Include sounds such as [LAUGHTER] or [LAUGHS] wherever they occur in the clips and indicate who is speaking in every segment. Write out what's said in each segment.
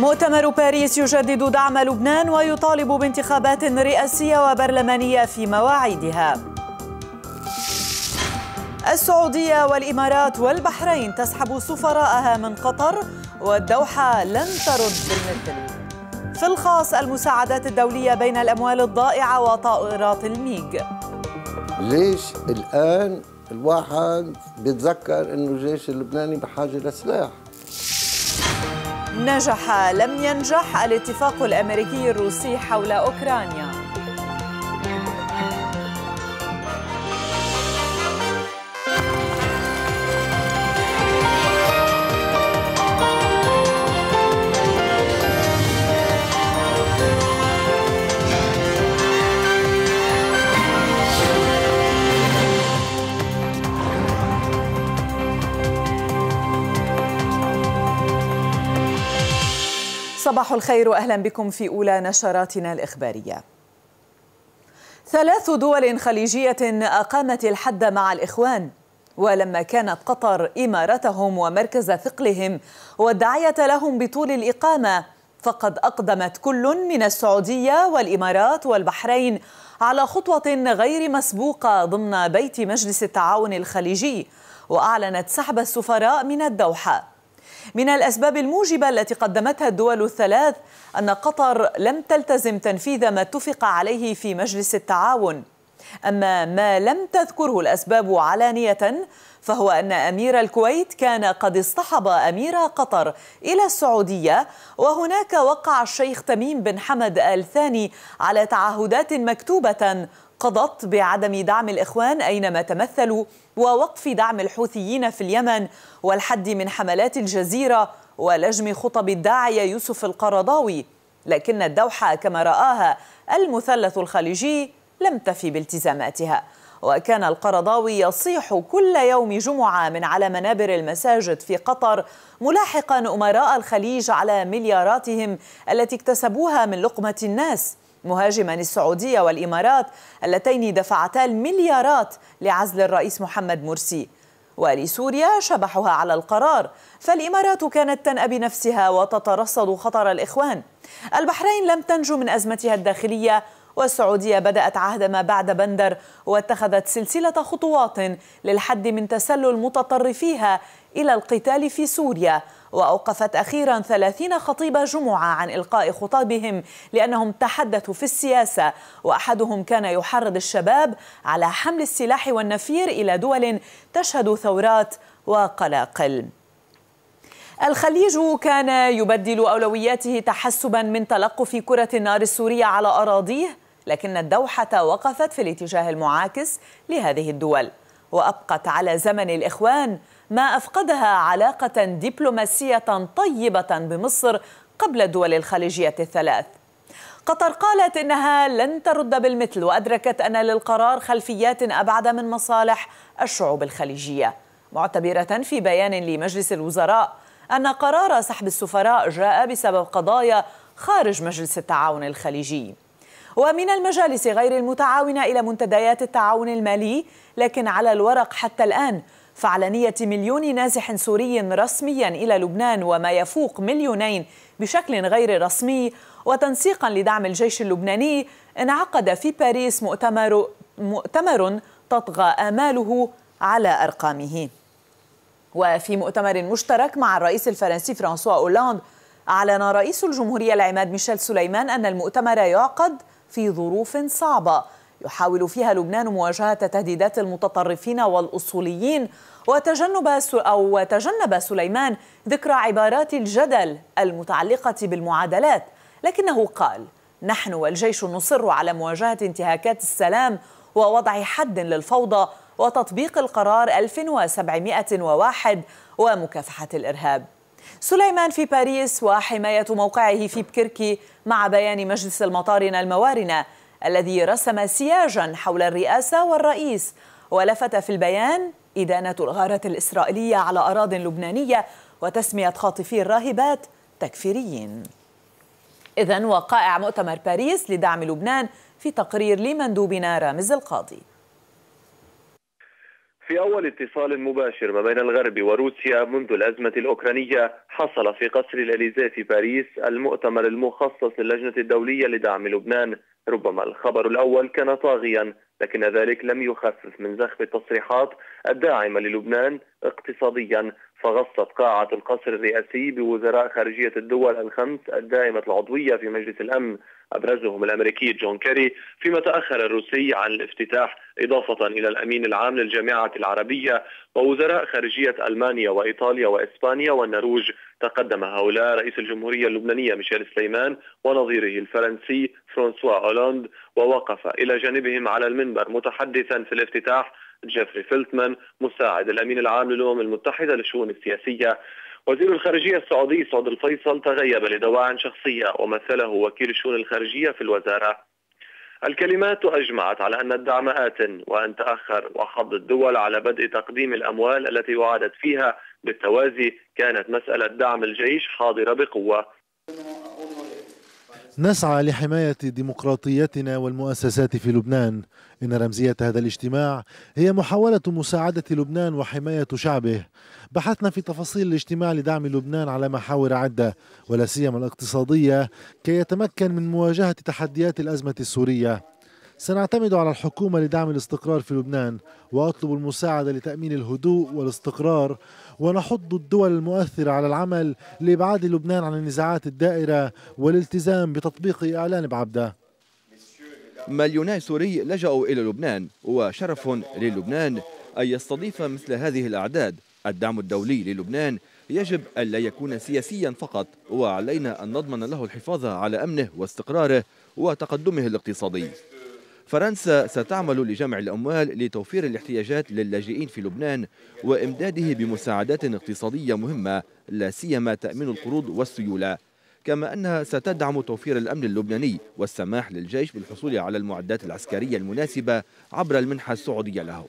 Speaker 1: مؤتمر باريس يجدد دعم لبنان ويطالب بانتخابات رئاسية وبرلمانية في مواعيدها السعودية والإمارات والبحرين تسحب سفراءها من قطر والدوحة لن ترد بالمثل في الخاص المساعدات الدولية بين الأموال الضائعة وطائرات الميج
Speaker 2: ليش الآن الواحد بيتذكر أنه الجيش اللبناني بحاجة لسلاح
Speaker 1: نجح لم ينجح الاتفاق الامريكي الروسي حول اوكرانيا صباح الخير واهلا بكم في اولى نشراتنا الاخباريه. ثلاث دول خليجيه اقامت الحد مع الاخوان ولما كانت قطر امارتهم ومركز ثقلهم والداعيه لهم بطول الاقامه فقد اقدمت كل من السعوديه والامارات والبحرين على خطوه غير مسبوقه ضمن بيت مجلس التعاون الخليجي واعلنت سحب السفراء من الدوحه من الأسباب الموجبة التي قدمتها الدول الثلاث أن قطر لم تلتزم تنفيذ ما اتفق عليه في مجلس التعاون أما ما لم تذكره الأسباب علانية فهو أن أمير الكويت كان قد اصطحب أمير قطر إلى السعودية وهناك وقع الشيخ تميم بن حمد آل ثاني على تعهدات مكتوبة قضت بعدم دعم الإخوان أينما تمثلوا ووقف دعم الحوثيين في اليمن والحد من حملات الجزيرة ولجم خطب الداعية يوسف القرضاوي لكن الدوحة كما رآها المثلث الخليجي لم تفي بالتزاماتها وكان القرضاوي يصيح كل يوم جمعة من على منابر المساجد في قطر ملاحقا أمراء الخليج على ملياراتهم التي اكتسبوها من لقمة الناس مهاجما السعودية والإمارات اللتين دفعتا المليارات لعزل الرئيس محمد مرسي ولسوريا شبحها على القرار فالإمارات كانت تنأى بنفسها وتترصد خطر الإخوان البحرين لم تنجو من أزمتها الداخلية والسعودية بدأت عهد ما بعد بندر واتخذت سلسلة خطوات للحد من تسلل متطرفيها إلى القتال في سوريا وأوقفت أخيرا ثلاثين خطيب جمعة عن إلقاء خطابهم لأنهم تحدثوا في السياسة وأحدهم كان يحرض الشباب على حمل السلاح والنفير إلى دول تشهد ثورات وقلاقل الخليج كان يبدل أولوياته تحسبا من تلقف كرة النار السورية على أراضيه لكن الدوحة وقفت في الاتجاه المعاكس لهذه الدول وأبقت على زمن الإخوان ما أفقدها علاقة دبلوماسية طيبة بمصر قبل الدول الخليجية الثلاث قطر قالت إنها لن ترد بالمثل وأدركت أن للقرار خلفيات أبعد من مصالح الشعوب الخليجية معتبرة في بيان لمجلس الوزراء أن قرار سحب السفراء جاء بسبب قضايا خارج مجلس التعاون الخليجي ومن المجالس غير المتعاونة إلى منتديات التعاون المالي لكن على الورق حتى الآن فعلنية مليون نازح سوري رسميا إلى لبنان وما يفوق مليونين بشكل غير رسمي وتنسيقا لدعم الجيش اللبناني انعقد في باريس مؤتمر, مؤتمر تطغى آماله على أرقامه وفي مؤتمر مشترك مع الرئيس الفرنسي فرانسوا أولاند أعلن رئيس الجمهورية العماد ميشيل سليمان أن المؤتمر يعقد في ظروف صعبة يحاول فيها لبنان مواجهة تهديدات المتطرفين والأصوليين وتجنب أو وتجنب سليمان ذكر عبارات الجدل المتعلقة بالمعادلات لكنه قال نحن والجيش نصر على مواجهة انتهاكات السلام ووضع حد للفوضى وتطبيق القرار 1701 ومكافحة الإرهاب سليمان في باريس وحماية موقعه في بكركي مع بيان مجلس المطارنة الموارنة الذي رسم سياجا حول الرئاسة والرئيس ولفت في البيان إدانة الغارة الإسرائيلية على أراضٍ لبنانية وتسمية خاطفي الراهبات تكفيريين إذا وقائع مؤتمر باريس لدعم لبنان في تقرير لمندوبنا رامز القاضي
Speaker 3: في أول اتصال مباشر ما بين الغرب وروسيا منذ الأزمة الأوكرانية حصل في قصر الأليزيه في باريس المؤتمر المخصص للجنة الدولية لدعم لبنان ربما الخبر الأول كان طاغيا لكن ذلك لم يخفف من زخم التصريحات الداعمة للبنان اقتصاديا فغصت قاعة القصر الرئاسي بوزراء خارجية الدول الخمس الدائمة العضوية في مجلس الأمن أبرزهم الأمريكي جون كيري فيما تأخر الروسي عن الافتتاح إضافة إلى الأمين العام للجامعة العربية ووزراء خارجية ألمانيا وإيطاليا وإسبانيا والنرويج تقدم هؤلاء رئيس الجمهورية اللبنانية ميشيل سليمان ونظيره الفرنسي فرانسوا أولاند ووقف إلى جانبهم على المنبر متحدثا في الافتتاح جيفري فيلتمان مساعد الأمين العام للأمم المتحدة للشؤون السياسية وزير الخارجية السعودي سعود الفيصل تغيب لدواعٍ شخصية ومثله وكيل الشؤون الخارجية في الوزارة الكلمات أجمعت على أن الدعم آت وأن تأخر وحض الدول على بدء تقديم الأموال التي وعدت فيها بالتوازي كانت مسألة دعم الجيش حاضرة بقوة
Speaker 4: نسعى لحماية ديمقراطيتنا والمؤسسات في لبنان إن رمزية هذا الاجتماع هي محاولة مساعدة لبنان وحماية شعبه بحثنا في تفاصيل الاجتماع لدعم لبنان على محاور عدة ولا سيما الاقتصادية كي يتمكن من مواجهة تحديات الأزمة السورية سنعتمد على الحكومة لدعم الاستقرار في لبنان وأطلب المساعدة لتأمين الهدوء والاستقرار ونحض الدول المؤثرة على العمل لإبعاد لبنان عن النزاعات الدائرة والالتزام بتطبيق إعلان بعبده
Speaker 5: مليوني سوري لجأوا إلى لبنان وشرف للبنان أن يستضيف مثل هذه الأعداد الدعم الدولي للبنان يجب ألا يكون سياسيا فقط وعلينا أن نضمن له الحفاظ على أمنه واستقراره وتقدمه الاقتصادي فرنسا ستعمل لجمع الأموال لتوفير الاحتياجات للاجئين في لبنان وإمداده بمساعدات اقتصادية مهمة لا سيما تأمين القروض والسيولة كما أنها ستدعم توفير الأمن اللبناني والسماح للجيش بالحصول على المعدات العسكرية المناسبة عبر المنحة السعودية له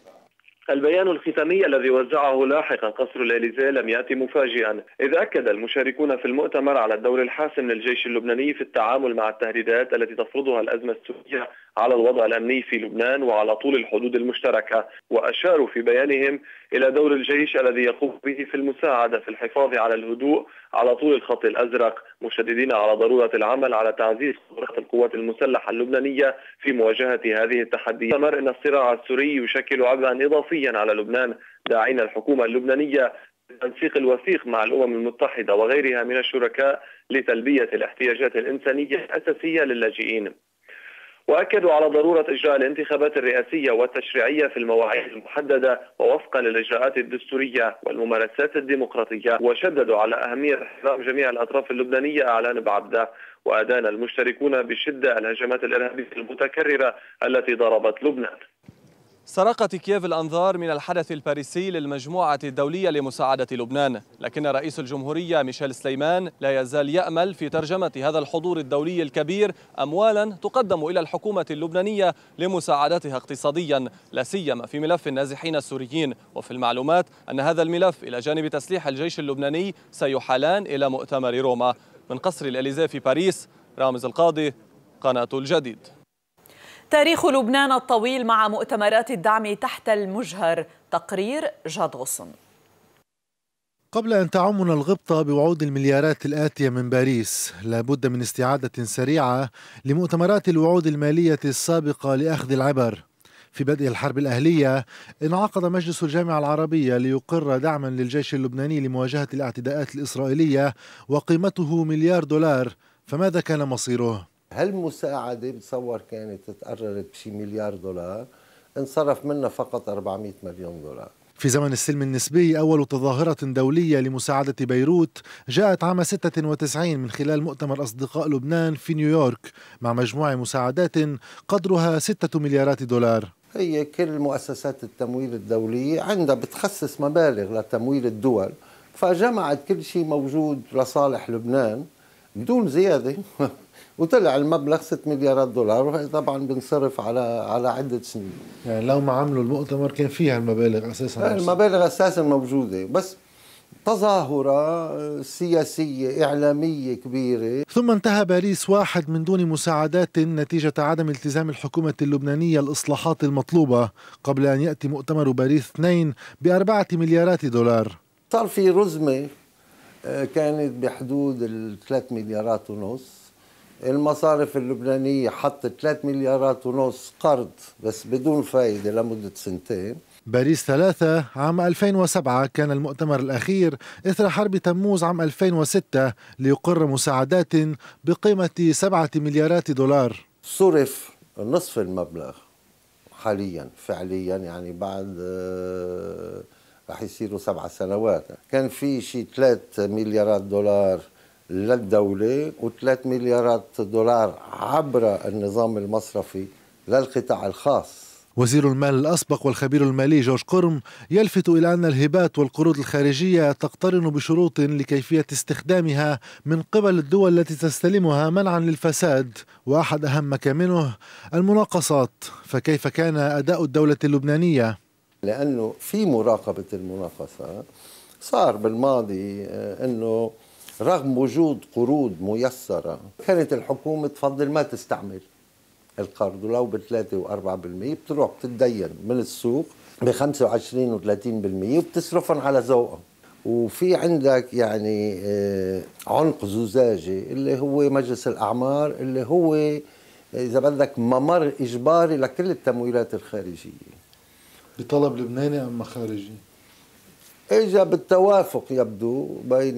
Speaker 3: البيان الختامي الذي وزعه لاحقا قصر الإليزيه لم يأتي مفاجئا إذ أكد المشاركون في المؤتمر على الدور الحاسم للجيش اللبناني في التعامل مع التهديدات التي تفرضها الأزمة السورية على الوضع الامني في لبنان وعلى طول الحدود المشتركه واشاروا في بيانهم الى دور الجيش الذي يقوم به في المساعده في الحفاظ على الهدوء على طول الخط الازرق مشددين على ضروره العمل على تعزيز قدرات القوات المسلحه اللبنانيه في مواجهه هذه التحديات استمر ان الصراع السوري يشكل عبئا اضافيا على لبنان داعين الحكومه اللبنانيه التنسيق الوثيق مع الامم المتحده وغيرها من الشركاء لتلبيه الاحتياجات الانسانيه الاساسيه للاجئين واكدوا على ضروره اجراء الانتخابات الرئاسيه والتشريعيه في المواعيد المحدده ووفقا للاجراءات الدستوريه والممارسات الديمقراطيه وشددوا على اهميه احترام جميع الاطراف اللبنانيه اعلان بعبده وادان المشتركون بشده الهجمات الارهابيه المتكرره التي ضربت لبنان سرقت كييف الأنظار من الحدث الباريسي للمجموعة الدولية لمساعدة لبنان لكن رئيس الجمهورية ميشيل سليمان لا يزال يأمل في ترجمة هذا الحضور الدولي الكبير أموالا تقدم إلى الحكومة اللبنانية لمساعدتها اقتصاديا لا سيما في ملف النازحين السوريين وفي المعلومات أن هذا الملف إلى جانب تسليح الجيش اللبناني سيحالان إلى مؤتمر روما من قصر الإليزيه في باريس رامز القاضي قناة الجديد
Speaker 1: تاريخ لبنان الطويل مع مؤتمرات الدعم تحت المجهر تقرير جاد غصن
Speaker 4: قبل أن تعمنا الغبطة بوعود المليارات الآتية من باريس لابد من استعادة سريعة لمؤتمرات الوعود المالية السابقة لأخذ العبر في بدء الحرب الأهلية انعقد مجلس الجامعة العربية ليقر دعما للجيش اللبناني لمواجهة الاعتداءات الإسرائيلية وقيمته مليار دولار فماذا كان مصيره؟
Speaker 2: هالمساعده بتصور كانت تقررت بشي مليار دولار انصرف منها فقط 400 مليون دولار
Speaker 4: في زمن السلم النسبي أول تظاهرة دولية لمساعدة بيروت جاءت عام 96 من خلال مؤتمر أصدقاء لبنان في نيويورك مع مجموعة مساعدات قدرها 6 مليارات دولار
Speaker 2: هي كل مؤسسات التمويل الدولية عندها بتخصص مبالغ لتمويل الدول فجمعت كل شيء موجود لصالح لبنان بدون زيادة [LAUGHS] وطلع المبلغ 6 مليارات دولار وهي طبعا بنصرف على على عده سنين يعني لو ما عملوا المؤتمر كان فيها المبالغ اساسا المبالغ اساسا موجوده بس تظاهرة سياسية إعلامية كبيرة
Speaker 4: ثم انتهى باريس واحد من دون مساعدات نتيجة عدم التزام الحكومة اللبنانية الإصلاحات المطلوبة قبل أن يأتي مؤتمر باريس اثنين بأربعة مليارات دولار
Speaker 2: صار في رزمة آه، كانت بحدود الثلاث مليارات ونص المصارف اللبنانية حطت 3 مليارات ونص قرض بس بدون فايدة لمدة سنتين
Speaker 4: باريس ثلاثة عام 2007 كان المؤتمر الأخير إثر حرب تموز عام 2006 ليقر مساعدات بقيمة 7 مليارات دولار
Speaker 2: صرف نصف المبلغ حاليا فعليا يعني بعد آه، رح يصيروا سبع سنوات كان في شيء 3 مليارات دولار للدولة و3 مليارات دولار عبر النظام المصرفي للقطاع الخاص
Speaker 4: وزير المال الأسبق والخبير المالي جورج قرم يلفت إلى أن الهبات والقروض الخارجية تقترن بشروط لكيفية استخدامها من قبل الدول التي تستلمها منعا للفساد وأحد أهم مكامنه المناقصات فكيف كان أداء الدولة اللبنانية؟
Speaker 2: لأنه في مراقبة المناقصة صار بالماضي آه، أنه رغم وجود قروض ميسرة كانت الحكومة تفضل ما تستعمل القرض ولو ب 3 و 4% بتروح بتتدين من السوق ب 25 و 30% وبتصرفهم على ذوقها وفي عندك يعني آه، عنق زجاجي اللي هو مجلس الاعمار اللي هو آه، اذا بدك ممر اجباري لكل التمويلات الخارجيه بطلب لبناني ام خارجي؟ اجى بالتوافق يبدو بين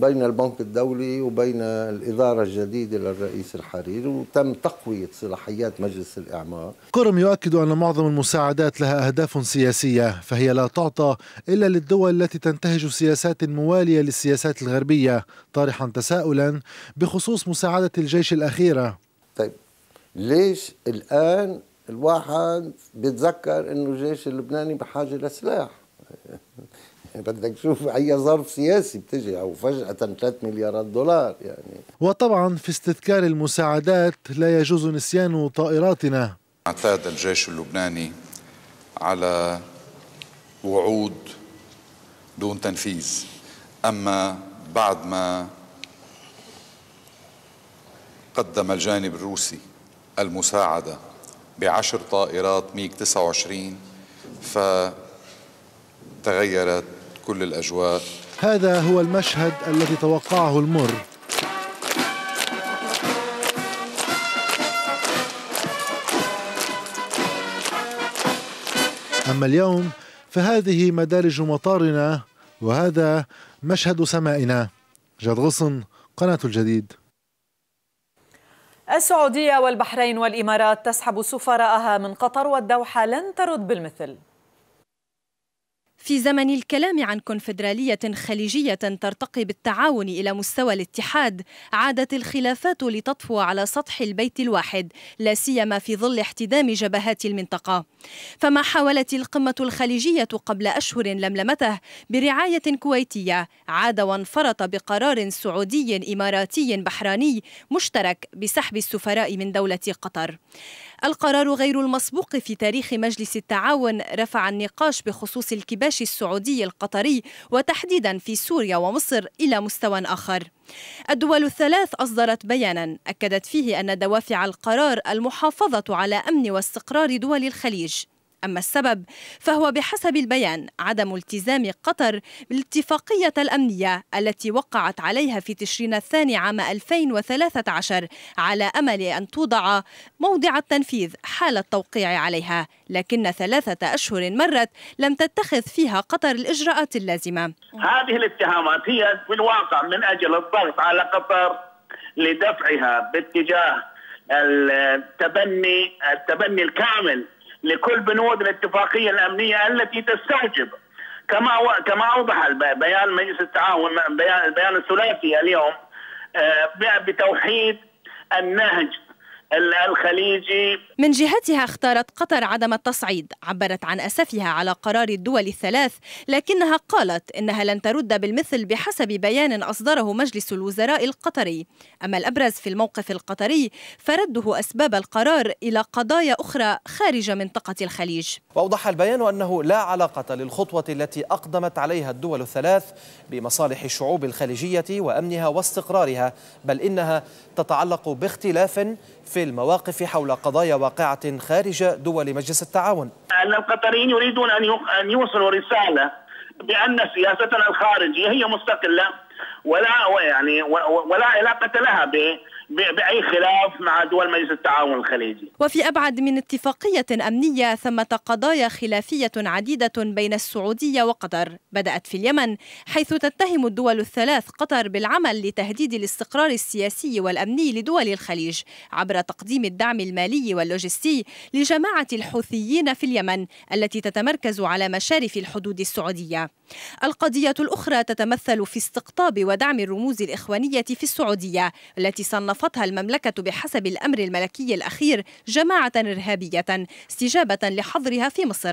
Speaker 2: بين البنك الدولي وبين الاداره الجديده للرئيس الحريري وتم تقويه صلاحيات مجلس الاعمار.
Speaker 4: كرم يؤكد ان معظم المساعدات لها اهداف سياسيه فهي لا تعطى الا للدول التي تنتهج سياسات مواليه للسياسات الغربيه، طارحا تساؤلا بخصوص مساعده الجيش الاخيره.
Speaker 2: طيب ليش الان الواحد بيتذكر انه الجيش اللبناني بحاجه لسلاح [LAUGHS] بدك تشوف اي ظرف سياسي بتجي او فجاه 3 مليارات دولار يعني
Speaker 4: وطبعا في استذكار المساعدات لا يجوز نسيان طائراتنا
Speaker 2: اعتاد الجيش اللبناني على
Speaker 6: وعود دون تنفيذ اما بعد ما قدم الجانب الروسي المساعده
Speaker 7: بعشر طائرات ميك 29 ف تغيرت كل الأجواء
Speaker 4: هذا هو المشهد الذي توقعه المر أما اليوم فهذه مدارج مطارنا وهذا مشهد سمائنا جاد غصن قناة الجديد
Speaker 1: السعودية والبحرين والإمارات تسحب سفراءها من قطر والدوحة لن ترد بالمثل
Speaker 8: في زمن الكلام عن كونفدرالية خليجية ترتقي بالتعاون إلى مستوى الاتحاد، عادت الخلافات لتطفو على سطح البيت الواحد، لا سيما في ظل احتدام جبهات المنطقة. فما حاولت القمة الخليجية قبل أشهر لملمته برعاية كويتية، عاد وانفرط بقرار سعودي إماراتي بحراني مشترك بسحب السفراء من دولة قطر. القرار غير المسبوق في تاريخ مجلس التعاون رفع النقاش بخصوص الكباش السعودي القطري وتحديدا في سوريا ومصر إلى مستوى آخر الدول الثلاث أصدرت بيانا أكدت فيه أن دوافع القرار المحافظة على أمن واستقرار دول الخليج أما السبب فهو بحسب البيان عدم التزام قطر بالاتفاقية الأمنية التي وقعت عليها في تشرين الثاني عام 2013 على أمل أن توضع موضع التنفيذ حال التوقيع عليها لكن ثلاثة أشهر مرت لم تتخذ فيها قطر الإجراءات اللازمة
Speaker 9: هذه الاتهامات هي في الواقع من أجل الضغط على قطر لدفعها باتجاه التبني التبني الكامل لكل بنود الاتفاقية الأمنية التي تستوجب كما كما أوضح بيان مجلس التعاون بيان البيان الثلاثي اليوم آه، بتوحيد النهج الخليجي
Speaker 8: من جهتها اختارت قطر عدم التصعيد عبرت عن أسفها على قرار الدول الثلاث لكنها قالت إنها لن ترد بالمثل بحسب بيان أصدره مجلس الوزراء القطري أما الأبرز في الموقف القطري فرده أسباب القرار إلى قضايا أخرى خارج منطقة الخليج
Speaker 5: وأوضح البيان أنه لا علاقة للخطوة التي أقدمت عليها الدول الثلاث بمصالح الشعوب الخليجية وأمنها واستقرارها بل إنها تتعلق باختلاف في في المواقف حول قضايا واقعة خارج دول مجلس التعاون
Speaker 9: أن القطريين يريدون أن يوصلوا رسالة بأن سياستنا الخارجية هي مستقلة ولا يعني ولا علاقة لها باي خلاف مع دول مجلس التعاون الخليجي.
Speaker 8: وفي ابعد من اتفاقيه امنيه ثمه قضايا خلافيه عديده بين السعوديه وقطر، بدات في اليمن حيث تتهم الدول الثلاث قطر بالعمل لتهديد الاستقرار السياسي والامني لدول الخليج عبر تقديم الدعم المالي واللوجستي لجماعه الحوثيين في اليمن التي تتمركز على مشارف الحدود السعوديه. القضية الأخرى تتمثل في استقطاب ودعم الرموز الإخوانية في السعودية التي صنفتها المملكة بحسب الأمر الملكي الأخير جماعة إرهابية استجابة لحظرها في مصر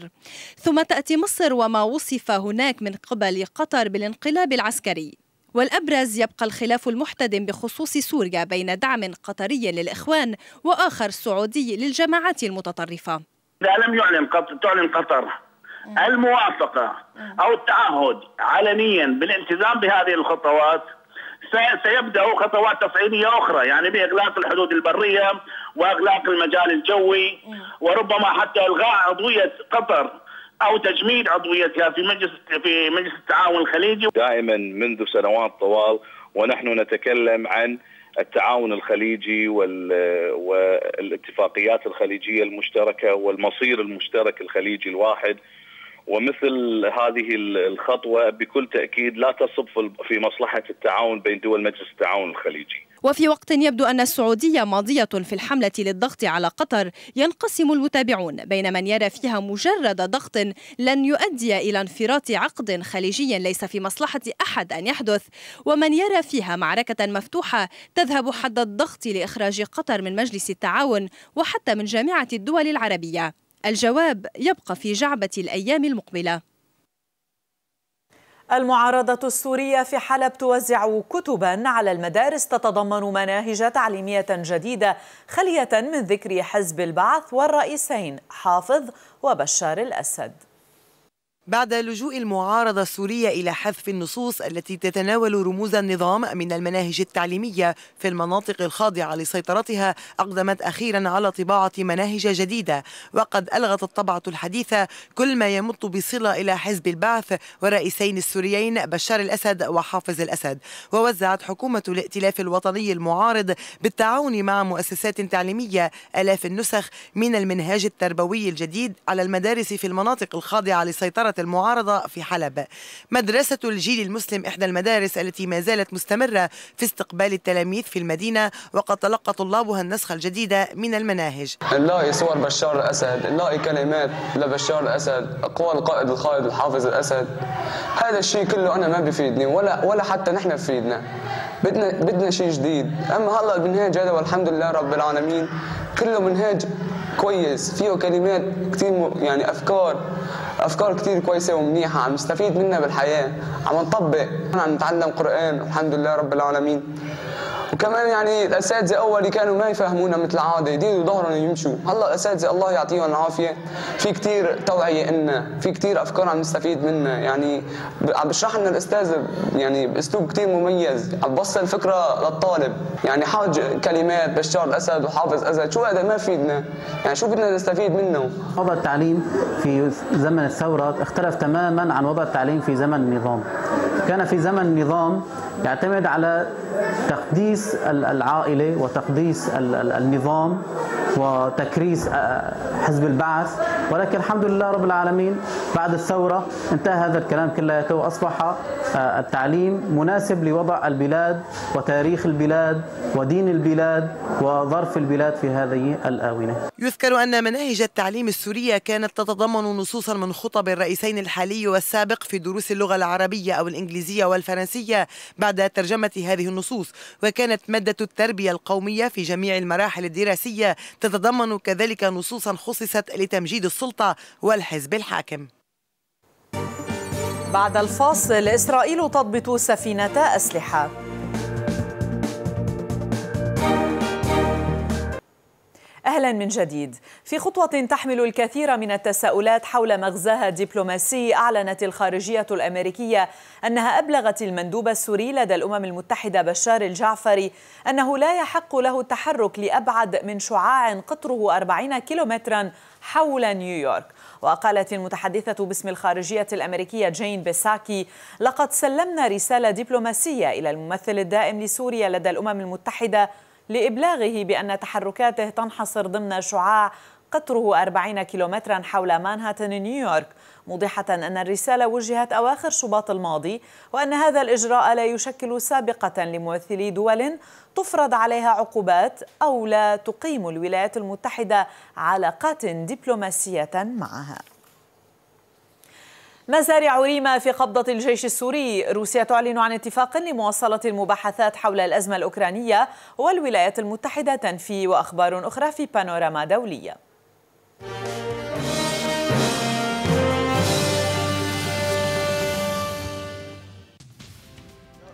Speaker 8: ثم تأتي مصر وما وصف هناك من قبل قطر بالانقلاب العسكري والأبرز يبقى الخلاف المحتدم بخصوص سوريا بين دعم قطري للإخوان وآخر سعودي للجماعات المتطرفة
Speaker 9: لا لم يعلن قطر تعلن قطر الموافقه او التعهد علنيا بالالتزام بهذه الخطوات سيبدأ خطوات تصعيدية أخرى يعني بإغلاق الحدود البرية وإغلاق المجال الجوي وربما حتى إلغاء عضوية قطر أو تجميد عضويتها في مجلس في مجلس التعاون الخليجي دائما منذ سنوات طوال ونحن نتكلم عن التعاون الخليجي والاتفاقيات الخليجية المشتركة والمصير المشترك الخليجي الواحد ومثل هذه الخطوه بكل تاكيد لا تصب في مصلحه التعاون بين دول مجلس التعاون الخليجي.
Speaker 8: وفي وقت يبدو ان السعوديه ماضيه في الحمله للضغط على قطر ينقسم المتابعون بين من يرى فيها مجرد ضغط لن يؤدي الى انفراط عقد خليجي ليس في مصلحه احد ان يحدث ومن يرى فيها معركه مفتوحه تذهب حد الضغط لاخراج قطر من مجلس التعاون وحتى من جامعه الدول العربيه. الجواب يبقى في جعبة الأيام المقبلة المعارضة السورية في حلب توزع كتبا على
Speaker 1: المدارس تتضمن مناهج تعليمية جديدة خلية من ذكر حزب
Speaker 7: البعث والرئيسين حافظ وبشار الأسد بعد لجوء المعارضة السورية إلى حذف النصوص التي تتناول رموز النظام من المناهج التعليمية في المناطق الخاضعة لسيطرتها أقدمت أخيرا على طباعة مناهج جديدة وقد ألغت الطبعة الحديثة كل ما يمت بصلة إلى حزب البعث ورئيسين السوريين بشار الأسد وحافظ الأسد ووزعت حكومة الائتلاف الوطني المعارض بالتعاون مع مؤسسات تعليمية آلاف النسخ من المنهاج التربوي الجديد على المدارس في المناطق الخاضعة لسيطرة المعارضة في حلب مدرسة الجيل المسلم إحدى المدارس التي ما زالت مستمرة في استقبال التلاميذ في المدينة وقد تلقى طلابها النسخة الجديدة من المناهج نلاقي صور بشار الأسد نلاقي كلمات لبشار الأسد أقوال قائد الخالد الحافظ الأسد هذا الشيء كله أنا ما بفيدني ولا ولا حتى نحن بفيدنا بدنا بدنا شيء جديد اما هلا المنهاج هذا والحمد لله رب العالمين كله منهاج كويس فيه كلمات كثير يعني افكار افكار كتير كويسه ومنيحه عم نستفيد منها بالحياه عم نطبق عم نتعلم قران والحمد لله رب العالمين وكمان يعني الاساتذه اول كانوا ما يفهمونا مثل العاده يديروا ظهرهم يمشوا هلا الاساتذه الله يعطيهم العافيه في كثير توعيه إلنا في كثير افكار عم نستفيد منها يعني عم بشرح لنا الاستاذ يعني باسلوب كثير مميز عم بوصل فكره للطالب يعني حاج كلمات بشار الاسد وحافظ اسد شو هذا ما فيدنا يعني شو بدنا نستفيد منه وضع التعليم في زمن الثوره اختلف تماما عن وضع التعليم في زمن النظام كان في زمن النظام يعتمد على تقديس العائلة وتقديس النظام وتكريس آه، آه، حزب البعث ولكن الحمد لله رب العالمين بعد الثورة انتهى هذا الكلام كلياته وأصبح آه، التعليم مناسب لوضع البلاد وتاريخ البلاد ودين البلاد وظرف البلاد في هذه الآونة يذكر أن مناهج التعليم السورية كانت تتضمن نصوصا من خطب الرئيسين الحالي والسابق في دروس اللغة العربية أو الإنجليزية والفرنسية بعد بعد ترجمة هذه النصوص وكانت مادة التربية القومية في جميع المراحل الدراسية تتضمن كذلك نصوصا خصصت لتمجيد السلطة والحزب الحاكم بعد الفاصل إسرائيل تضبط سفينة أسلحة
Speaker 1: أهلا من جديد في خطوة تحمل الكثير من التساؤلات حول مغزاها الدبلوماسي أعلنت الخارجية الأمريكية أنها أبلغت المندوب السوري لدى الأمم المتحدة بشار الجعفري أنه لا يحق له التحرك لأبعد من شعاع قطره 40 كيلومترا حول نيويورك وقالت المتحدثة باسم الخارجية الأمريكية جين بيساكي لقد سلمنا رسالة دبلوماسية إلى الممثل الدائم لسوريا لدى الأمم المتحدة لإبلاغه بأن تحركاته تنحصر ضمن شعاع قطره 40 كيلومترا حول مانهاتن نيويورك موضحة أن الرسالة وجهت أواخر شباط الماضي وأن هذا الإجراء لا يشكل سابقة لممثلي دول تفرض عليها عقوبات أو لا تقيم الولايات المتحدة علاقات دبلوماسية معها مزارع ريما في قبضة الجيش السوري روسيا تعلن عن اتفاق لمواصلة المباحثات حول الأزمة الأوكرانية والولايات المتحدة تنفي وأخبار أخرى في بانوراما دولية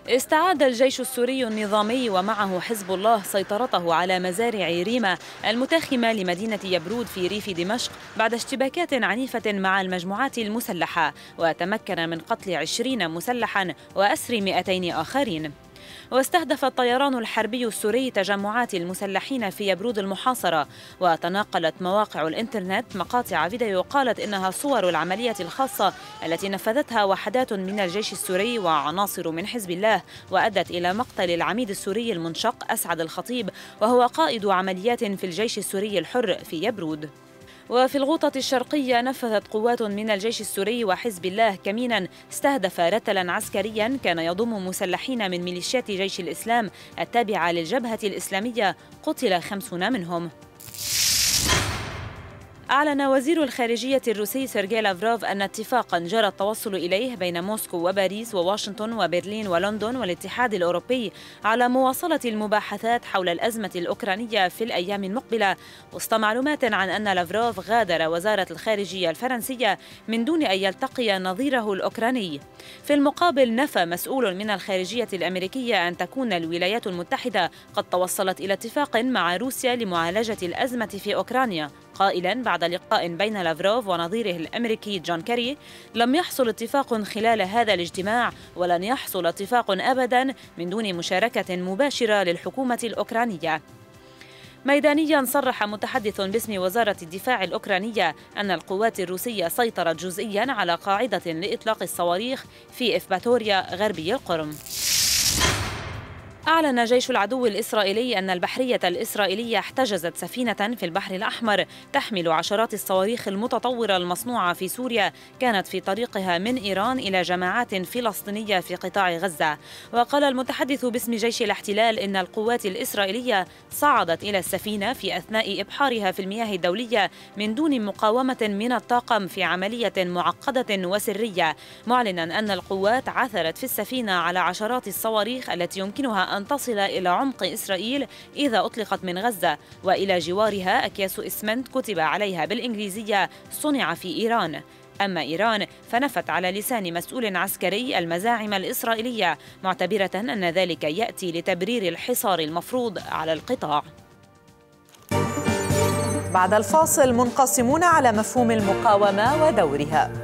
Speaker 10: استعاد الجيش السوري النظامي ومعه حزب الله سيطرته على مزارع ريما المتاخمة لمدينة يبرود في ريف دمشق بعد اشتباكات عنيفة مع المجموعات المسلحة وتمكن من قتل عشرين مسلحا وأسر 200 آخرين واستهدف الطيران الحربي السوري تجمعات المسلحين في يبرود المحاصرة وتناقلت مواقع الإنترنت مقاطع فيديو قالت إنها صور العملية الخاصة التي نفذتها وحدات من الجيش السوري وعناصر من حزب الله وأدت إلى مقتل العميد السوري المنشق أسعد الخطيب وهو قائد عمليات في الجيش السوري الحر في يبرود وفي الغوطة الشرقية نفذت قوات من الجيش السوري وحزب الله كمينا استهدف رتلا عسكريا كان يضم مسلحين من ميليشيات جيش الإسلام التابعة للجبهة الإسلامية قتل خمسون منهم أعلن وزير الخارجية الروسي سيرجي لافروف أن اتفاقا جرى التوصل إليه بين موسكو وباريس وواشنطن وبرلين ولندن والاتحاد الأوروبي على مواصلة المباحثات حول الأزمة الأوكرانية في الأيام المقبلة وسط معلومات عن أن لافروف غادر وزارة الخارجية الفرنسية من دون أن يلتقي نظيره الأوكراني في المقابل نفى مسؤول من الخارجية الأمريكية أن تكون الولايات المتحدة قد توصلت إلى اتفاق مع روسيا لمعالجة الأزمة في أوكرانيا قائلا بعد لقاء بين لافروف ونظيره الامريكي جون كيري لم يحصل اتفاق خلال هذا الاجتماع ولن يحصل اتفاق ابدا من دون مشاركه مباشره للحكومه الاوكرانيه ميدانيا صرح متحدث باسم وزارة الدفاع الأوكرانية أن القوات الروسية سيطرت جزئيا على قاعدة لإطلاق الصواريخ في إفباتوريا غربي القرم أعلن جيش العدو الإسرائيلي أن البحرية الإسرائيلية احتجزت سفينة في البحر الأحمر تحمل عشرات الصواريخ المتطورة المصنوعة في سوريا كانت في طريقها من إيران إلى جماعات فلسطينية في قطاع غزة وقال المتحدث باسم جيش الاحتلال إن القوات الإسرائيلية صعدت إلى السفينة في أثناء إبحارها في المياه الدولية من دون مقاومة من الطاقم في عملية معقدة وسرية معلنا أن القوات عثرت في السفينة على عشرات الصواريخ التي يمكنها أن تصل إلى عمق إسرائيل إذا أطلقت من غزة وإلى جوارها أكياس إسمنت كتب عليها بالإنجليزية صنع في إيران أما إيران فنفت على لسان مسؤول عسكري المزاعم الإسرائيلية معتبرة أن ذلك يأتي لتبرير الحصار المفروض على القطاع
Speaker 1: بعد الفاصل منقسمون على مفهوم المقاومة ودورها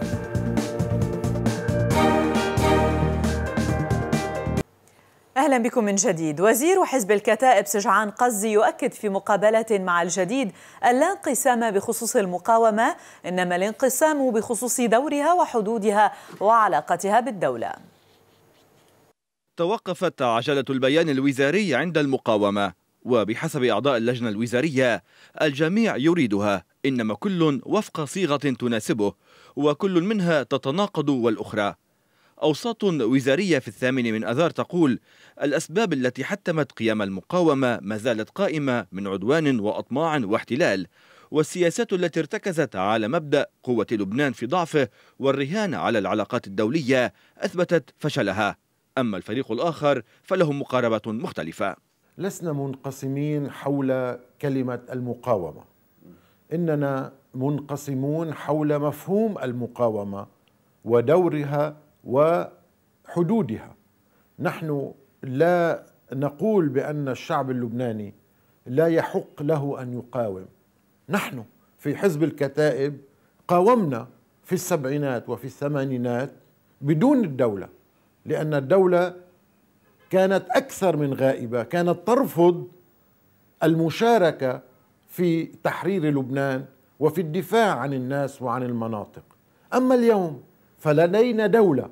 Speaker 1: أهلا بكم من جديد وزير حزب الكتائب سجعان قزي يؤكد في مقابلة مع الجديد أن لا انقسام بخصوص المقاومة إنما الانقسام بخصوص دورها وحدودها وعلاقتها بالدولة
Speaker 5: توقفت عجلة البيان الوزاري عند المقاومة وبحسب أعضاء اللجنة الوزارية الجميع يريدها إنما كل وفق صيغة تناسبه وكل منها تتناقض والأخرى أوساط وزارية في الثامن من أذار تقول الأسباب التي حتمت قيام المقاومة ما زالت قائمة من عدوان وأطماع واحتلال والسياسات التي ارتكزت على مبدأ قوة لبنان في ضعفه والرهان على العلاقات الدولية أثبتت فشلها أما الفريق الآخر فلهم مقاربة مختلفة
Speaker 6: لسنا منقسمين حول كلمة المقاومة إننا منقسمون حول مفهوم المقاومة ودورها وحدودها نحن لا نقول بان الشعب اللبناني لا يحق له ان يقاوم نحن في حزب الكتائب قاومنا في السبعينات وفي الثمانينات بدون الدوله لان الدوله كانت اكثر من غائبه كانت ترفض المشاركه في تحرير لبنان وفي الدفاع عن الناس وعن المناطق اما اليوم فلدينا دولة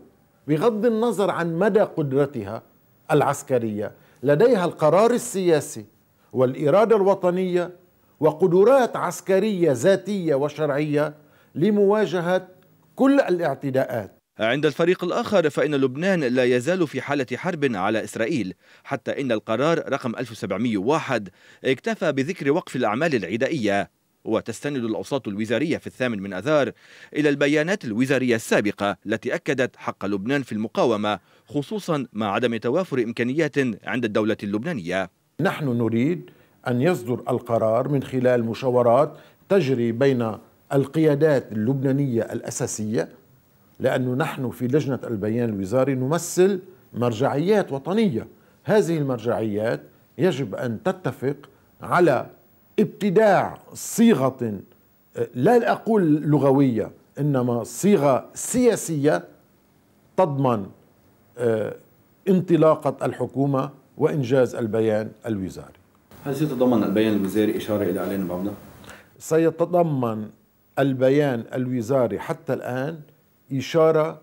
Speaker 6: بغض النظر عن مدى قدرتها العسكرية لديها القرار السياسي والإرادة الوطنية وقدرات عسكرية ذاتية وشرعية لمواجهة كل الاعتداءات
Speaker 5: عند الفريق الآخر فإن لبنان لا يزال في حالة حرب على إسرائيل حتى إن القرار رقم 1701 اكتفى بذكر وقف الأعمال العدائية وتستند الأوساط الوزارية في الثامن من أذار إلى البيانات الوزارية السابقة التي أكدت حق لبنان في المقاومة خصوصا مع عدم توافر إمكانيات عند الدولة
Speaker 6: اللبنانية نحن نريد أن يصدر القرار من خلال مشاورات تجري بين القيادات اللبنانية الأساسية لأنه نحن في لجنة البيان الوزاري نمثل مرجعيات وطنية هذه المرجعيات يجب أن تتفق على ابتداع صيغه لا اقول لغويه انما صيغه سياسيه تضمن آه، انطلاقه الحكومه وانجاز البيان الوزاري. هل سيتضمن البيان
Speaker 5: الوزاري اشاره الى اعلان
Speaker 6: العمله؟ سيتضمن البيان الوزاري حتى الان اشاره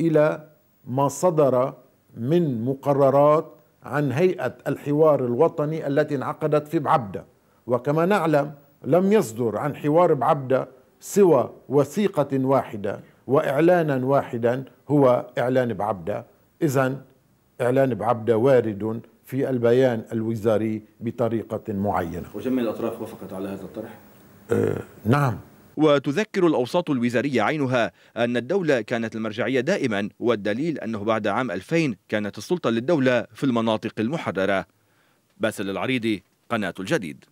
Speaker 6: الى ما صدر من مقررات عن هيئه الحوار الوطني التي انعقدت في بعبده. وكما نعلم لم يصدر عن حوار بعبدة سوى وثيقة واحدة وإعلانا واحدا هو إعلان بعبدة إذا إعلان بعبدة وارد في البيان الوزاري بطريقة معينة وجميع الأطراف
Speaker 5: وافقت على هذا الطرح؟
Speaker 6: أه نعم
Speaker 5: وتذكر الأوساط الوزارية عينها أن الدولة كانت المرجعية دائما والدليل أنه بعد عام 2000 كانت السلطة للدولة في المناطق المحررة باسل العريضي قناة الجديد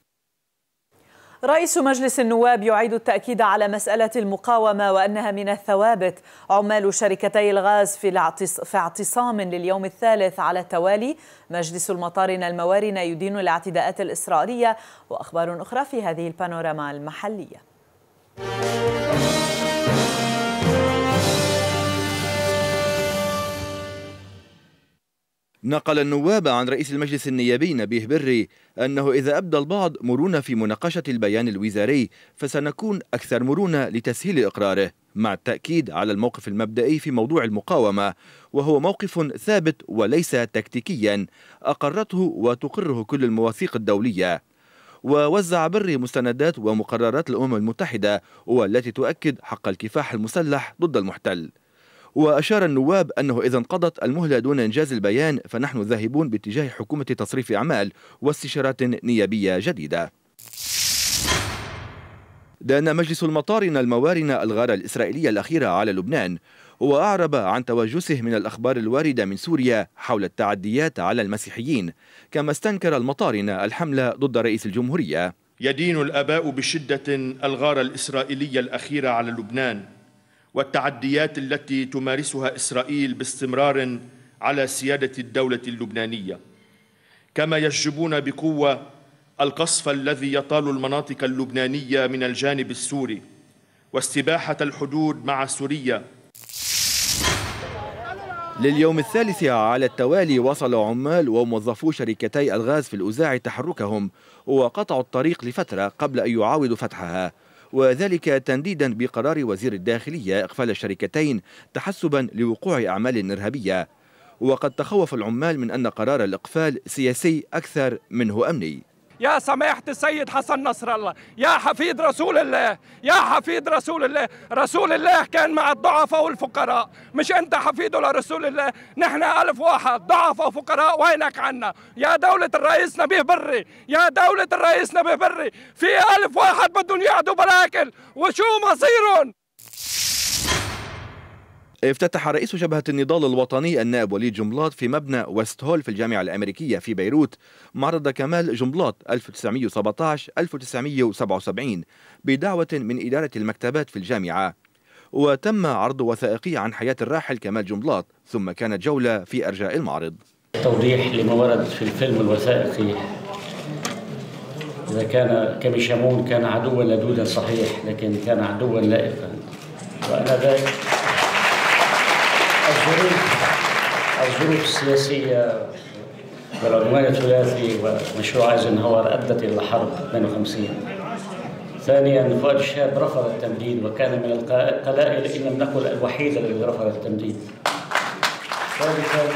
Speaker 1: رئيس مجلس النواب يعيد التأكيد على مسألة المقاومة وأنها من الثوابت عمال شركتي الغاز في اعتصام لليوم الثالث على التوالي مجلس المطارنة الموارنة يدين الاعتداءات الإسرائيلية وأخبار أخرى في هذه البانوراما المحلية
Speaker 5: نقل النواب عن رئيس المجلس النيابي نبيه بري أنه إذا أبدى البعض مرونة في مناقشة البيان الوزاري فسنكون أكثر مرونة لتسهيل إقراره مع التأكيد على الموقف المبدئي في موضوع المقاومة وهو موقف ثابت وليس تكتيكيا أقرته وتقره كل المواثيق الدولية ووزع بري مستندات ومقررات الأمم المتحدة والتي تؤكد حق الكفاح المسلح ضد المحتل وأشار النواب أنه إذا انقضت المهلة دون إنجاز البيان فنحن ذاهبون باتجاه حكومة تصريف أعمال واستشارات نيابية جديدة دان مجلس المطارنة الموارنة الغارة الإسرائيلية الأخيرة على لبنان وأعرب عن توجسه من الأخبار الواردة من سوريا حول التعديات على المسيحيين كما استنكر المطارنة الحملة ضد رئيس الجمهورية يدين الاباء بشده الغاره الاسرائيليه الاخيره على لبنان والتعديات التي تمارسها إسرائيل باستمرار على سيادة الدولة اللبنانية كما يشجبون بقوة القصف الذي يطال المناطق اللبنانية من الجانب السوري واستباحة الحدود مع سوريا لليوم الثالث على التوالي وصل عمال وموظفو شركتي الغاز في الأوزاع تحركهم وقطعوا الطريق لفترة قبل أن يعاودوا فتحها وذلك تنديدا بقرار وزير الداخلية إقفال الشركتين تحسبا لوقوع أعمال إرهابية وقد تخوف العمال من أن قرار الإقفال سياسي أكثر منه أمني
Speaker 3: يا سماحة السيد حسن نصر الله يا حفيد رسول الله يا حفيد رسول الله رسول الله كان مع الضعفاء والفقراء مش أنت
Speaker 8: حفيده لرسول الله نحن ألف واحد ضعفاء وفقراء وينك عنا يا دولة الرئيس نبيه بري يا دولة الرئيس نبيه بري في ألف واحد بدهم يقعدوا بلاكل
Speaker 3: وشو مصيرهم
Speaker 5: افتتح رئيس شبهة النضال الوطني النائب وليد جملاط في مبنى ويست هول في الجامعة الأمريكية في بيروت معرض كمال جملاط 1917-1977 بدعوة من إدارة المكتبات في الجامعة وتم عرض وثائقي عن حياة الراحل كمال
Speaker 9: جملاط ثم كانت جولة في أرجاء المعرض توضيح لما ورد في الفيلم الوثائقي إذا كان كمشامون كان عدوا لدودا صحيح لكن كان عدوا لائقا وأنا ذلك الظروف الظروف السياسية بالعنوان الثلاثي ومشروع ايزنهاور ادت الى حرب 58 ثانيا فؤاد الشاب رفض التمديد وكان من القلائل ان لم نقل الوحيد الذي رفض التمديد ثالثا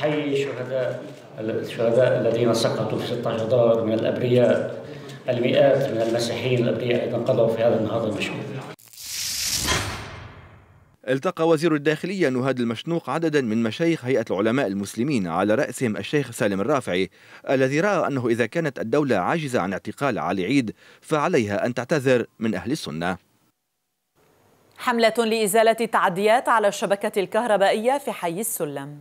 Speaker 9: احيي الشهداء الشهداء الذين سقطوا في 16 دار من الابرياء المئات من المسيحيين الابرياء قضوا في هذا النهار المشهور
Speaker 5: التقى وزير الداخلية نهاد المشنوق عددا من مشايخ هيئة العلماء المسلمين على رأسهم الشيخ سالم الرافعي الذي رأى أنه إذا كانت الدولة عاجزة عن اعتقال علي عيد فعليها أن تعتذر من أهل السنة
Speaker 1: حملة لإزالة التعديات على الشبكة الكهربائية في حي السلم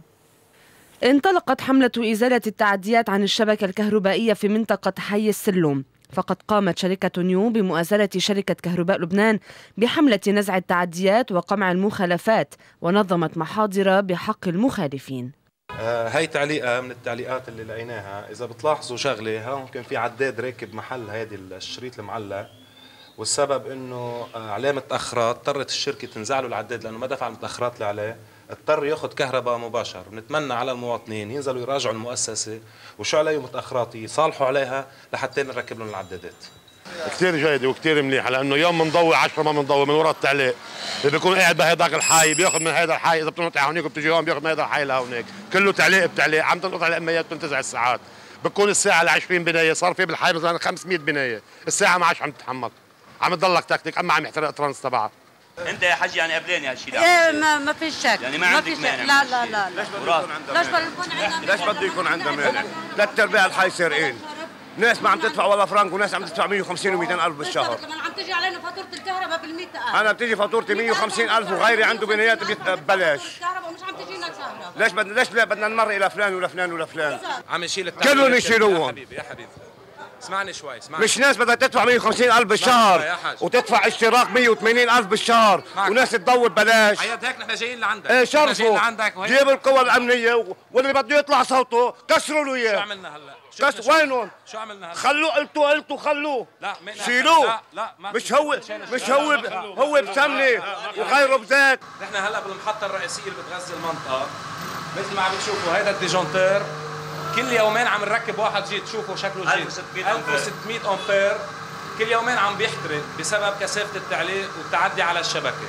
Speaker 8: انطلقت حملة إزالة التعديات عن الشبكة الكهربائية في منطقة حي السلوم فقد قامت شركة نيو بمؤازرة شركة كهرباء لبنان بحملة نزع التعديات وقمع المخالفات ونظمت محاضر بحق المخالفين
Speaker 4: آه، هاي تعليقة من التعليقات اللي لقيناها إذا بتلاحظوا شغلة هون كان في عداد راكب محل هذه الشريط المعلق والسبب انه آه، عليه متاخرات اضطرت الشركه تنزع له العداد لانه ما دفع المتاخرات اللي عليه اضطر ياخذ كهرباء مباشر بنتمنى على المواطنين ينزلوا يراجعوا المؤسسه وشو عليهم متاخرات يصالحوا عليها لحتى نركب لهم العدادات
Speaker 6: كثير جيدة وكثير منيحة لأنه يوم بنضوي 10 ما بنضوي من وراء التعليق اللي بيكون قاعد بهذاك الحي بياخذ من هذا الحي إذا بتنقطع هونيك وبتجي هون بياخذ من هذا الحي لهونيك كله تعليق بتعليق عم تنقطع الأميات بتنتزع الساعات بتكون الساعة ل 20 بناية صار في بالحي مثلا 500 بناية الساعة ما عادش عم تتحمل عم تضلك تكتك أما عم يحترق ترانس تبعها
Speaker 9: انت يا حجي يعني قبلاني هالشيء ايه ما ما في شك يعني ما, عندك مانع
Speaker 1: لا لا لا ليش بده يكون عندها ليش بده يكون مانع؟ ليش
Speaker 9: بده يكون عندها مانع؟ ثلاث ارباع الحي سارقين ناس ما عم تدفع ولا فرانك وناس عم تدفع 150 و200 الف بالشهر كمان
Speaker 10: عم تجي علينا فاتوره الكهرباء بال الف انا
Speaker 9: بتيجي فاتورتي 150 الف وغيري عنده بنايات ببلاش الكهرباء ومش عم تجينا كهرباء ليش بدنا ليش بدنا نمر الى فلان ولا فلان ولا فلان
Speaker 3: عم يشيل كلهم يشيلوهم يا حبيبي يا حبيبي اسمعني شوي اسمعني مش ناس بدها تدفع 150000 بالشهر وتدفع اشتراك 180000 بالشهر وناس تضوي ببلاش عياد هيك نحن جايين لعندك ايه شرفه جايين لعندك جيب القوى الامنيه
Speaker 9: واللي بده يطلع صوته كسروا له اياه شو عملنا هلا؟ شو كس... شو... وينهم؟ شو عملنا هلا؟ خلوه قلتوا قلتوا خلوه لا شيلوه لا لا ما مش هو مش هو ب... هو بسمنه وغيره بذات نحن هلا بالمحطه
Speaker 3: الرئيسيه اللي بتغذي المنطقه مثل ما عم بتشوفوا هذا الديجونتير كل يومين عم نركب واحد جيت شوفوا شكله جيت 1600 امبير 1600 امبير كل يومين عم بيحترق بسبب كثافه التعليق والتعدي على الشبكه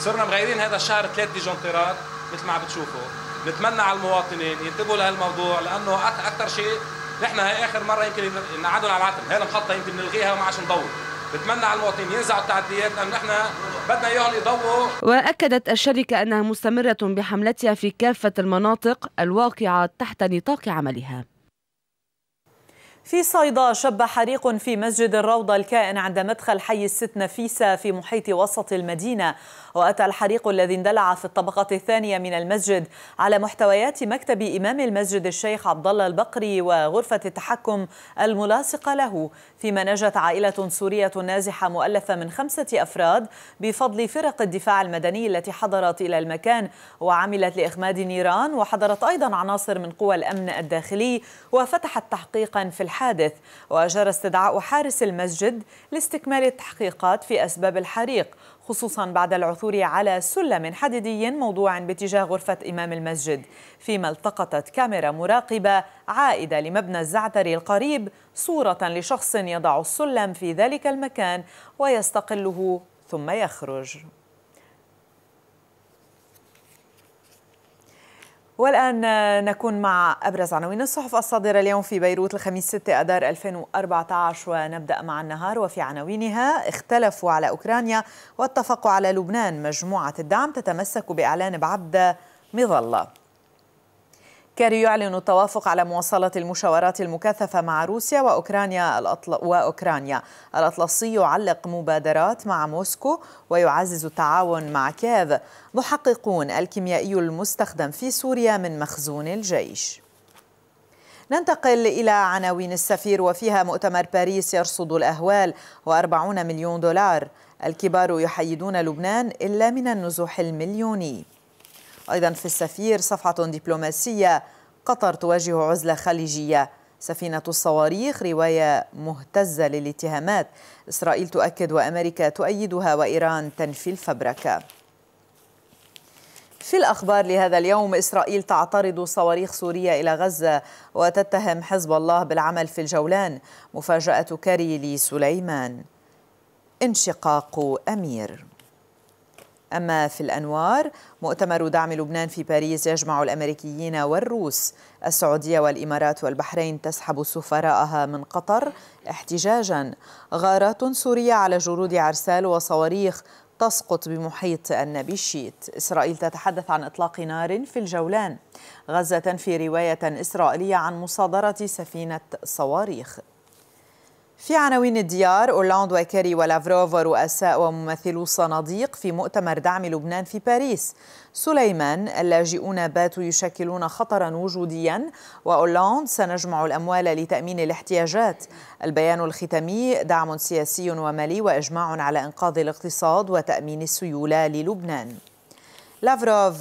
Speaker 3: صرنا مغيرين هذا الشهر ثلاث ديجونتيرات مثل ما عم بتشوفوا نتمنى على المواطنين ينتبهوا لهالموضوع لانه اكثر شيء نحن هي اخر مره يمكن نعدل على العتم هي المحطه يمكن نلغيها وما عادش نضوي بتمنى على المواطنين ينزعوا التعديات لان احنا بدنا اياهم يضووا
Speaker 8: واكدت الشركه انها مستمره بحملتها في كافه المناطق الواقعه تحت نطاق عملها
Speaker 1: في صيدا شب حريق في مسجد الروضة الكائن عند مدخل حي الست نفيسة في محيط وسط المدينة وأتى الحريق الذي اندلع في الطبقة الثانية من المسجد على محتويات مكتب إمام المسجد الشيخ عبد الله البقري وغرفة التحكم الملاصقة له فيما نجت عائلة سورية نازحة مؤلفة من خمسة أفراد بفضل فرق الدفاع المدني التي حضرت إلى المكان وعملت لإخماد نيران وحضرت أيضا عناصر من قوى الأمن الداخلي وفتحت تحقيقا في الحادث وجرى استدعاء حارس المسجد لاستكمال التحقيقات في أسباب الحريق خصوصا بعد العثور على سلم حديدي موضوع باتجاه غرفة إمام المسجد فيما التقطت كاميرا مراقبة عائدة لمبنى الزعتري القريب صورة لشخص يضع السلم في ذلك المكان ويستقله ثم يخرج والآن نكون مع أبرز عناوين الصحف الصادرة اليوم في بيروت الخميس 6 أذار 2014 ونبدأ مع النهار وفي عناوينها اختلفوا على أوكرانيا واتفقوا على لبنان مجموعة الدعم تتمسك بإعلان بعبدة مظلة كاري يعلن التوافق على مواصلة المشاورات المكثفة مع روسيا وأوكرانيا الأطل... وأوكرانيا الأطلسي يعلق مبادرات مع موسكو ويعزز التعاون مع كييف محققون الكيميائي المستخدم في سوريا من مخزون الجيش ننتقل إلى عناوين السفير وفيها مؤتمر باريس يرصد الأهوال و40 مليون دولار الكبار يحيدون لبنان إلا من النزوح المليوني أيضا في السفير صفحة دبلوماسية قطر تواجه عزلة خليجية سفينة الصواريخ رواية مهتزة للاتهامات إسرائيل تؤكد وأمريكا تؤيدها وإيران تنفي الفبركة في الأخبار لهذا اليوم إسرائيل تعترض صواريخ سوريا إلى غزة وتتهم حزب الله بالعمل في الجولان مفاجأة كاري لسليمان انشقاق أمير أما في الأنوار مؤتمر دعم لبنان في باريس يجمع الأمريكيين والروس السعودية والإمارات والبحرين تسحب سفراءها من قطر احتجاجا غارات سورية على جرود عرسال وصواريخ تسقط بمحيط النبيشيت إسرائيل تتحدث عن إطلاق نار في الجولان غزة في رواية إسرائيلية عن مصادرة سفينة صواريخ في عناوين الديار أولاند وكيري ولافروف ورؤساء وممثلو الصناديق في مؤتمر دعم لبنان في باريس سليمان اللاجئون باتوا يشكلون خطرا وجوديا وأولاند سنجمع الأموال لتأمين الاحتياجات البيان الختامي دعم سياسي ومالي وإجماع على إنقاذ الاقتصاد وتأمين السيولة للبنان لافروف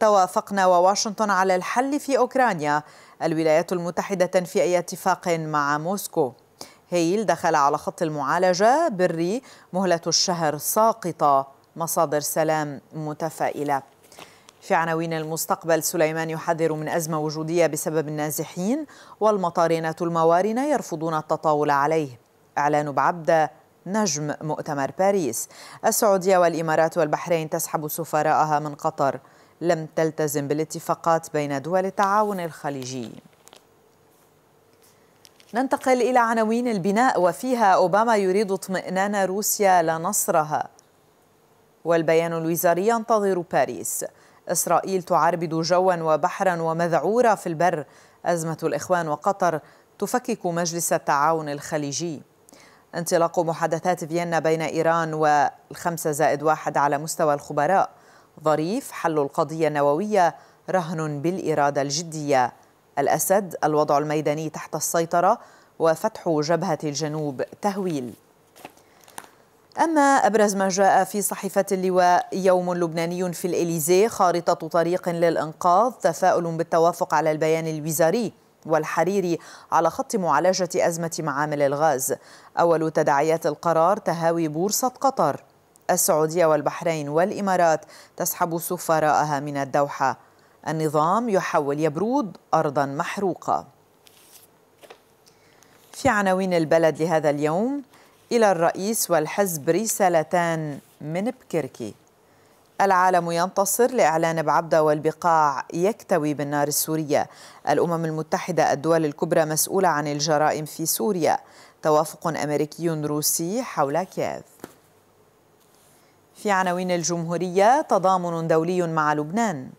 Speaker 1: توافقنا وواشنطن على الحل في أوكرانيا الولايات المتحدة في أي اتفاق مع موسكو هيل دخل على خط المعالجة بري مهلة الشهر ساقطة مصادر سلام متفائلة في عناوين المستقبل سليمان يحذر من أزمة وجودية بسبب النازحين والمطارنة الموارنة يرفضون التطاول عليه إعلان بعبدة نجم مؤتمر باريس السعودية والإمارات والبحرين تسحب سفراءها من قطر لم تلتزم بالاتفاقات بين دول التعاون الخليجي ننتقل إلى عناوين البناء وفيها أوباما يريد اطمئنان روسيا لنصرها والبيان الوزاري ينتظر باريس إسرائيل تعربد جوا وبحرا ومذعورة في البر أزمة الإخوان وقطر تفكك مجلس التعاون الخليجي انطلاق محادثات فيينا بين إيران والخمسة زائد واحد على مستوى الخبراء ظريف حل القضية النووية رهن بالإرادة الجدية الأسد الوضع الميداني تحت السيطرة وفتح جبهة الجنوب تهويل أما أبرز ما جاء في صحيفة اللواء يوم لبناني في الإليزيه خارطة طريق للإنقاذ تفاؤل بالتوافق على البيان الوزاري والحريري على خط معالجة أزمة معامل الغاز أول تداعيات القرار تهاوي بورصة قطر السعودية والبحرين والإمارات تسحب سفراءها من الدوحة النظام يحول يبرود أرضا محروقة في عناوين البلد لهذا اليوم إلى الرئيس والحزب رسالتان من بكركي العالم ينتصر لإعلان بعبدة والبقاع يكتوي بالنار السورية الأمم المتحدة الدول الكبرى مسؤولة عن الجرائم في سوريا توافق أمريكي روسي حول كييف في عناوين الجمهورية تضامن دولي مع لبنان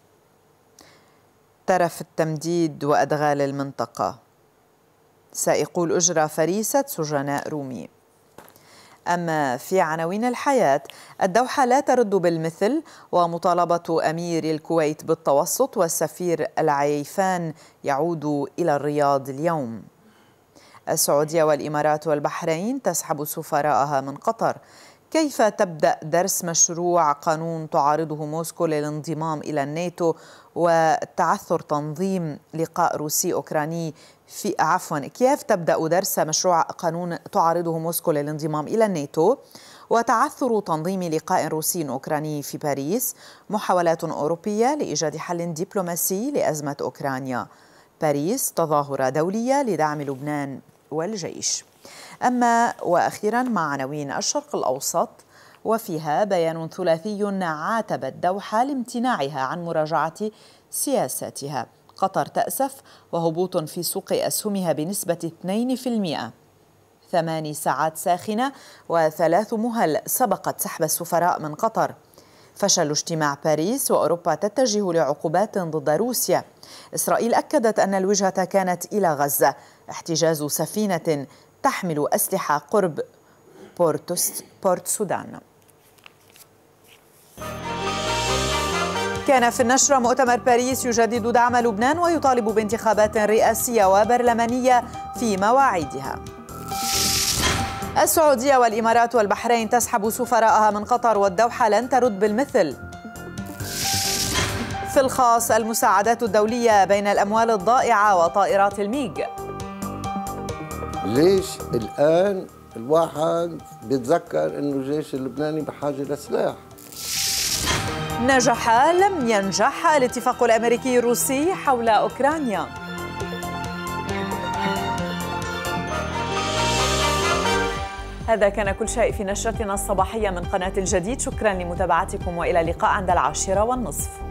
Speaker 1: احترف التمديد وأدغال المنطقة سائقو الأجرة فريسة سجناء رومي أما في عناوين الحياة الدوحة لا ترد بالمثل ومطالبة أمير الكويت بالتوسط والسفير العيفان يعود إلى الرياض اليوم السعودية والإمارات والبحرين تسحب سفراءها من قطر كيف تبدأ درس مشروع قانون تعارضه موسكو للانضمام إلى الناتو وتعثر تنظيم لقاء روسي أوكراني في عفوا كيف تبدأ درس مشروع قانون تعارضه موسكو للانضمام إلى الناتو وتعثر تنظيم لقاء روسي أوكراني في باريس محاولات أوروبية لإيجاد حل دبلوماسي لأزمة أوكرانيا باريس تظاهرة دولية لدعم لبنان والجيش أما وأخيرا مع عناوين الشرق الأوسط وفيها بيان ثلاثي عاتب الدوحة لامتناعها عن مراجعة سياساتها قطر تأسف وهبوط في سوق أسهمها بنسبة 2% ثماني ساعات ساخنة وثلاث مهل سبقت سحب السفراء من قطر فشل اجتماع باريس وأوروبا تتجه لعقوبات ضد روسيا إسرائيل أكدت أن الوجهة كانت إلى غزة احتجاز سفينة تحمل أسلحة قرب بورت سودان كان في النشرة مؤتمر باريس يجدد دعم لبنان ويطالب بانتخابات رئاسية وبرلمانية في مواعيدها السعودية والإمارات والبحرين تسحب سفراءها من قطر والدوحة لن ترد بالمثل في الخاص المساعدات الدولية بين الأموال الضائعة وطائرات الميغ
Speaker 2: ليش الآن الواحد بيتذكر انه الجيش اللبناني بحاجه لسلاح
Speaker 1: نجح لم ينجح الاتفاق الامريكي الروسي حول اوكرانيا هذا كان كل شيء في نشرتنا الصباحيه من قناه الجديد شكرا لمتابعتكم والى اللقاء عند العاشره والنصف